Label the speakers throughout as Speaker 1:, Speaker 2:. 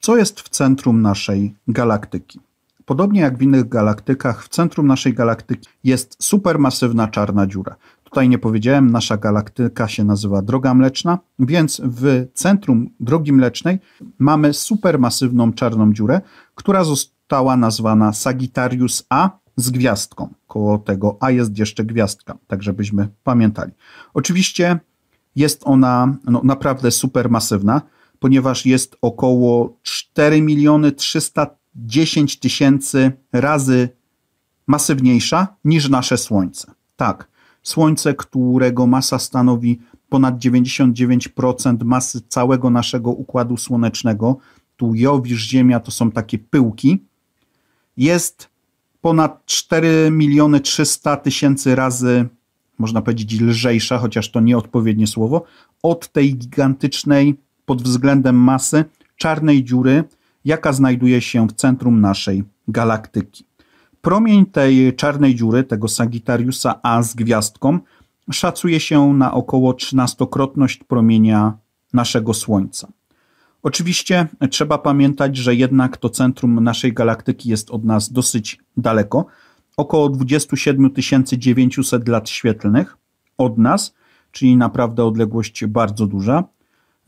Speaker 1: Co jest w centrum naszej galaktyki? Podobnie jak w innych galaktykach, w centrum naszej galaktyki jest supermasywna czarna dziura. Tutaj nie powiedziałem, nasza galaktyka się nazywa Droga Mleczna, więc w centrum Drogi Mlecznej mamy supermasywną czarną dziurę, która została nazwana Sagittarius A z gwiazdką. Koło tego A jest jeszcze gwiazdka, tak żebyśmy pamiętali. Oczywiście jest ona no, naprawdę supermasywna ponieważ jest około 4 miliony 310 tysięcy razy masywniejsza niż nasze Słońce. Tak, Słońce, którego masa stanowi ponad 99% masy całego naszego układu słonecznego, tu Jowisz, Ziemia to są takie pyłki, jest ponad 4 miliony 300 tysięcy razy, można powiedzieć, lżejsza, chociaż to nieodpowiednie słowo, od tej gigantycznej pod względem masy czarnej dziury, jaka znajduje się w centrum naszej galaktyki. Promień tej czarnej dziury, tego Sagittariusa A z gwiazdką, szacuje się na około 13-krotność promienia naszego Słońca. Oczywiście trzeba pamiętać, że jednak to centrum naszej galaktyki jest od nas dosyć daleko, około 27 900 lat świetlnych od nas, czyli naprawdę odległość bardzo duża.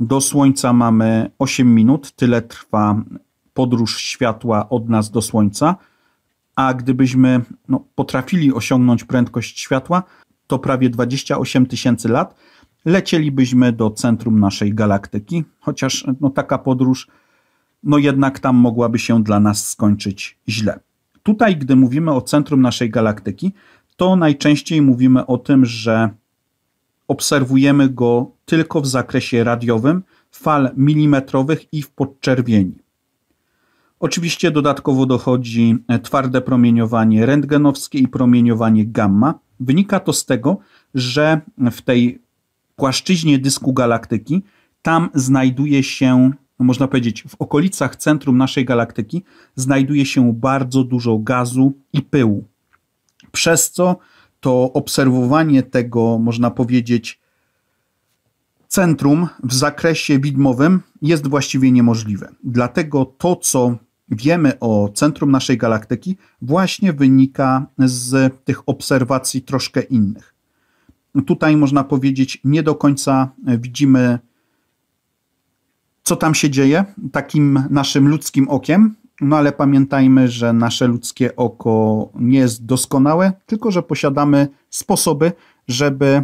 Speaker 1: Do Słońca mamy 8 minut, tyle trwa podróż światła od nas do Słońca, a gdybyśmy no, potrafili osiągnąć prędkość światła, to prawie 28 tysięcy lat lecielibyśmy do centrum naszej galaktyki, chociaż no, taka podróż no jednak tam mogłaby się dla nas skończyć źle. Tutaj, gdy mówimy o centrum naszej galaktyki, to najczęściej mówimy o tym, że obserwujemy go tylko w zakresie radiowym, fal milimetrowych i w podczerwieni. Oczywiście dodatkowo dochodzi e, twarde promieniowanie rentgenowskie i promieniowanie gamma. Wynika to z tego, że w tej płaszczyźnie dysku galaktyki tam znajduje się, można powiedzieć, w okolicach centrum naszej galaktyki znajduje się bardzo dużo gazu i pyłu, przez co to obserwowanie tego, można powiedzieć, centrum w zakresie widmowym jest właściwie niemożliwe. Dlatego to, co wiemy o centrum naszej galaktyki, właśnie wynika z tych obserwacji troszkę innych. Tutaj można powiedzieć, nie do końca widzimy, co tam się dzieje takim naszym ludzkim okiem, no ale pamiętajmy, że nasze ludzkie oko nie jest doskonałe, tylko że posiadamy sposoby, żeby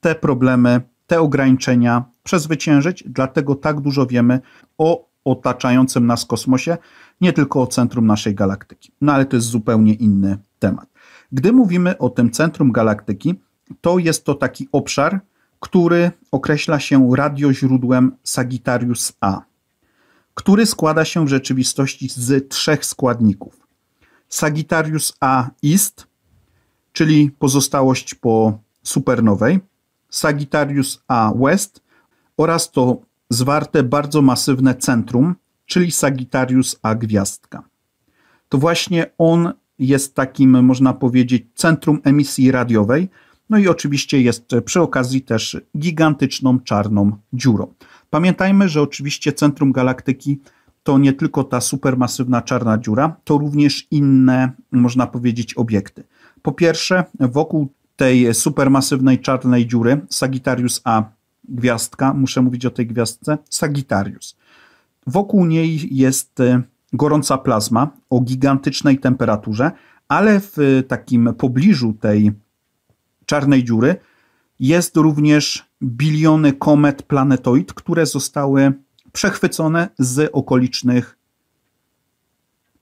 Speaker 1: te problemy, te ograniczenia przezwyciężyć. Dlatego tak dużo wiemy o otaczającym nas kosmosie, nie tylko o centrum naszej galaktyki. No ale to jest zupełnie inny temat. Gdy mówimy o tym centrum galaktyki, to jest to taki obszar, który określa się radioźródłem Sagittarius A który składa się w rzeczywistości z trzech składników. Sagittarius A ist, czyli pozostałość po supernowej, Sagittarius A west oraz to zwarte bardzo masywne centrum, czyli Sagittarius A gwiazdka. To właśnie on jest takim, można powiedzieć, centrum emisji radiowej, no i oczywiście jest przy okazji też gigantyczną czarną dziurą. Pamiętajmy, że oczywiście centrum galaktyki to nie tylko ta supermasywna czarna dziura, to również inne, można powiedzieć, obiekty. Po pierwsze, wokół tej supermasywnej czarnej dziury Sagittarius A, gwiazdka, muszę mówić o tej gwiazdce, Sagittarius. Wokół niej jest y, gorąca plazma o gigantycznej temperaturze, ale w takim pobliżu tej czarnej dziury jest również biliony komet, planetoid, które zostały przechwycone z okolicznych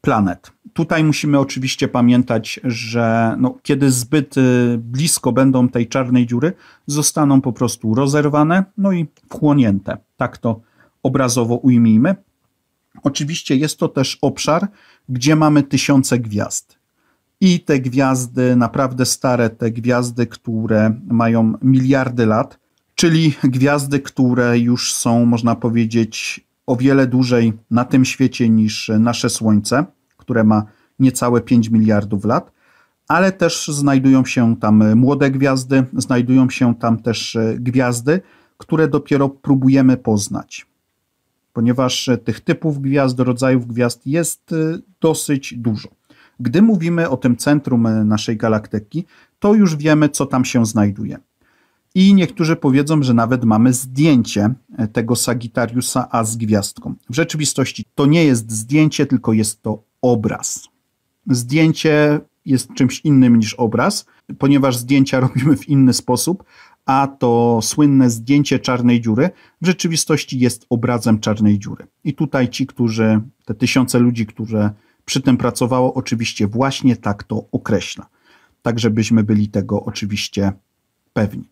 Speaker 1: planet. Tutaj musimy oczywiście pamiętać, że no, kiedy zbyt y, blisko będą tej czarnej dziury, zostaną po prostu rozerwane, no i wchłonięte. Tak to obrazowo ujmijmy. Oczywiście jest to też obszar, gdzie mamy tysiące gwiazd. I te gwiazdy naprawdę stare, te gwiazdy, które mają miliardy lat, czyli gwiazdy, które już są, można powiedzieć, o wiele dłużej na tym świecie niż nasze Słońce, które ma niecałe 5 miliardów lat, ale też znajdują się tam młode gwiazdy, znajdują się tam też gwiazdy, które dopiero próbujemy poznać. Ponieważ tych typów gwiazd, rodzajów gwiazd jest y, dosyć dużo. Gdy mówimy o tym centrum naszej galaktyki, to już wiemy, co tam się znajduje. I niektórzy powiedzą, że nawet mamy zdjęcie e, tego Sagittariusa A z gwiazdką. W rzeczywistości to nie jest zdjęcie, tylko jest to obraz. Zdjęcie jest czymś innym niż obraz, ponieważ zdjęcia robimy w inny sposób, a to słynne zdjęcie czarnej dziury w rzeczywistości jest obrazem czarnej dziury. I tutaj ci, którzy, te tysiące ludzi, którzy przy tym pracowało, oczywiście właśnie tak to określa. Tak, żebyśmy byli tego oczywiście pewni.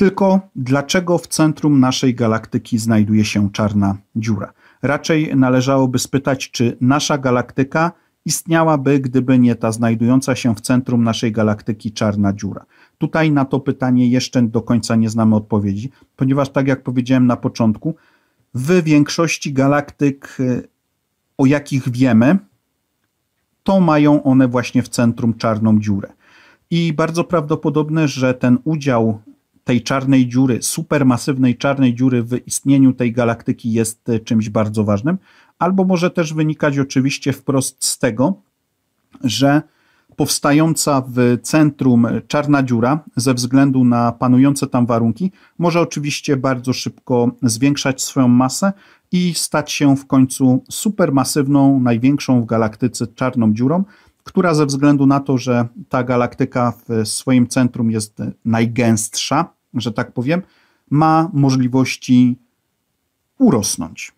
Speaker 1: Tylko dlaczego w centrum naszej galaktyki znajduje się czarna dziura? Raczej należałoby spytać, czy nasza galaktyka istniałaby, gdyby nie ta znajdująca się w centrum naszej galaktyki czarna dziura. Tutaj na to pytanie jeszcze do końca nie znamy odpowiedzi, ponieważ, tak jak powiedziałem na początku, w większości galaktyk, y, o jakich wiemy, to mają one właśnie w centrum czarną dziurę. I bardzo prawdopodobne, że ten udział tej czarnej dziury, supermasywnej czarnej dziury w istnieniu tej galaktyki jest e, czymś bardzo ważnym, albo może też wynikać oczywiście wprost z tego, że powstająca w centrum czarna dziura ze względu na panujące tam warunki może oczywiście bardzo szybko zwiększać swoją masę i stać się w końcu supermasywną, największą w galaktyce czarną dziurą, która ze względu na to, że ta galaktyka w swoim centrum jest najgęstsza, że tak powiem, ma możliwości urosnąć,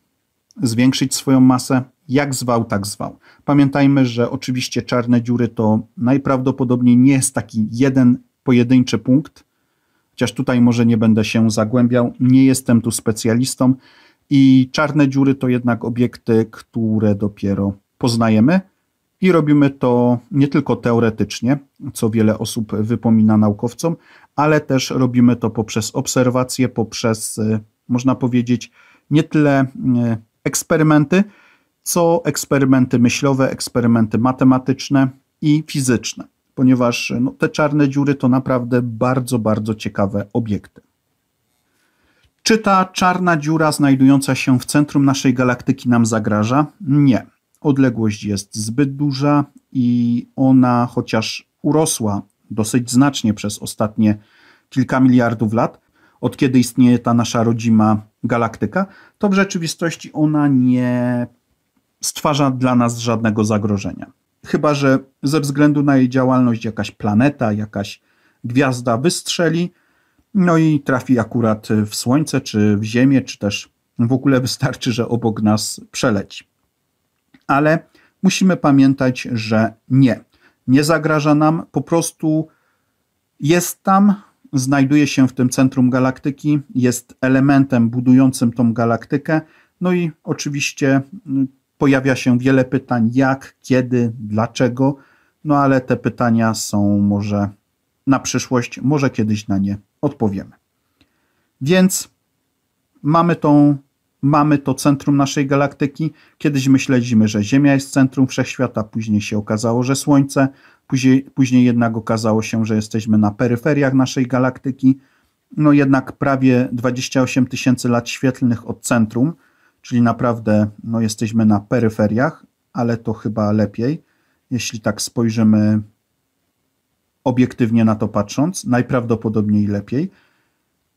Speaker 1: zwiększyć swoją masę, jak zwał, tak zwał. Pamiętajmy, że oczywiście czarne dziury to najprawdopodobniej nie jest taki jeden pojedynczy punkt, chociaż tutaj może nie będę się zagłębiał, nie jestem tu specjalistą i czarne dziury to jednak obiekty, które dopiero poznajemy i robimy to nie tylko teoretycznie, co wiele osób wypomina naukowcom, ale też robimy to poprzez obserwacje, poprzez, y, można powiedzieć, nie tyle y, eksperymenty, co eksperymenty myślowe, eksperymenty matematyczne i fizyczne, ponieważ y, no, te czarne dziury to naprawdę bardzo, bardzo ciekawe obiekty. Czy ta czarna dziura znajdująca się w centrum naszej galaktyki nam zagraża? Nie. Odległość jest zbyt duża i ona, chociaż urosła dosyć znacznie przez ostatnie kilka miliardów lat, od kiedy istnieje ta nasza rodzima galaktyka, to w rzeczywistości ona nie stwarza dla nas żadnego zagrożenia. Chyba, że ze względu na jej działalność jakaś planeta, jakaś gwiazda wystrzeli, no i trafi akurat w Słońce, czy w Ziemię, czy też w ogóle wystarczy, że obok nas przeleci. Ale musimy pamiętać, że nie nie zagraża nam, po prostu jest tam, znajduje się w tym centrum galaktyki, jest elementem budującym tą galaktykę. No i oczywiście mm, pojawia się wiele pytań: jak, kiedy, dlaczego. No ale te pytania są może na przyszłość, może kiedyś na nie odpowiemy. Więc mamy tą mamy to centrum naszej galaktyki. Kiedyś myśleliśmy, że Ziemia jest centrum wszechświata, później się okazało, że Słońce, później, później jednak okazało się, że jesteśmy na peryferiach naszej galaktyki. No jednak prawie 28 tysięcy lat świetlnych od centrum, czyli naprawdę no, jesteśmy na peryferiach, ale to chyba lepiej, jeśli tak spojrzymy obiektywnie na to patrząc, najprawdopodobniej lepiej.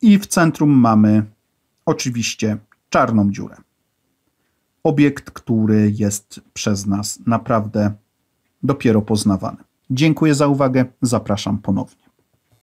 Speaker 1: I w centrum mamy oczywiście czarną dziurę. Obiekt, który jest przez nas naprawdę dopiero poznawany. Dziękuję za uwagę, zapraszam ponownie.